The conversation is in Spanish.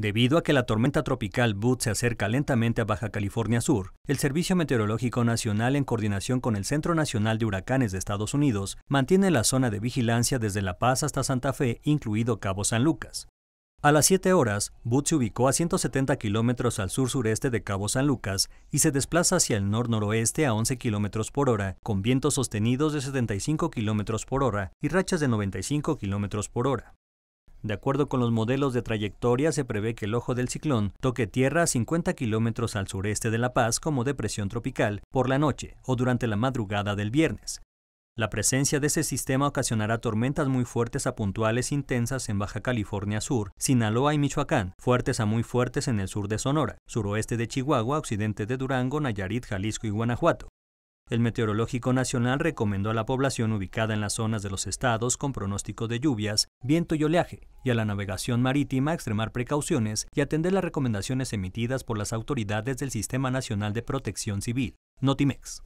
Debido a que la tormenta tropical boot se acerca lentamente a Baja California Sur, el Servicio Meteorológico Nacional, en coordinación con el Centro Nacional de Huracanes de Estados Unidos, mantiene la zona de vigilancia desde La Paz hasta Santa Fe, incluido Cabo San Lucas. A las 7 horas, Butch se ubicó a 170 kilómetros al sur-sureste de Cabo San Lucas y se desplaza hacia el nor-noroeste a 11 kilómetros por hora, con vientos sostenidos de 75 kilómetros por hora y rachas de 95 kilómetros por hora. De acuerdo con los modelos de trayectoria, se prevé que el ojo del ciclón toque tierra a 50 kilómetros al sureste de La Paz como depresión tropical por la noche o durante la madrugada del viernes. La presencia de ese sistema ocasionará tormentas muy fuertes a puntuales intensas en Baja California Sur, Sinaloa y Michoacán, fuertes a muy fuertes en el sur de Sonora, suroeste de Chihuahua, occidente de Durango, Nayarit, Jalisco y Guanajuato, el Meteorológico Nacional recomendó a la población ubicada en las zonas de los estados con pronóstico de lluvias, viento y oleaje, y a la navegación marítima extremar precauciones y atender las recomendaciones emitidas por las autoridades del Sistema Nacional de Protección Civil, Notimex.